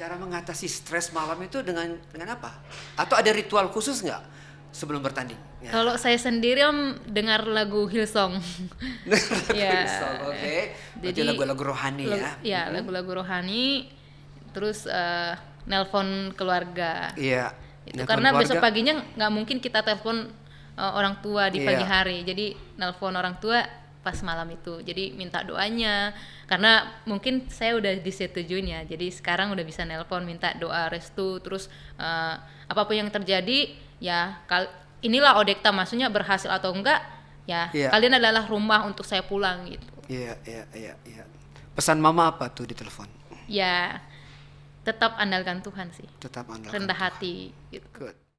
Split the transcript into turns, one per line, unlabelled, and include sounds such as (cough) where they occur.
cara mengatasi stres malam itu
dengan dengan apa?
Atau ada ritual khusus nggak sebelum bertanding? Ya. Kalau
saya sendiri om dengar lagu Hillsong. (laughs) ya. Hillsong, oke. Okay. Jadi lagu-lagu
rohani ya. Ya, hmm.
lagu-lagu rohani. Terus uh, nelpon keluarga.
Iya. Itu karena keluarga. besok
paginya nggak mungkin kita telepon uh, orang tua di iya. pagi hari. Jadi nelpon orang tua pas malam itu jadi minta doanya karena mungkin saya udah disetujuin ya jadi sekarang udah bisa nelpon minta doa restu terus uh, apapun yang terjadi ya kal inilah odekta maksudnya berhasil atau enggak ya yeah. kalian adalah rumah untuk saya pulang gitu
iya yeah, iya yeah, iya pesan mama apa tuh di telepon
ya tetap andalkan Tuhan sih tetap andalkan rendah Tuhan. hati gitu. Good.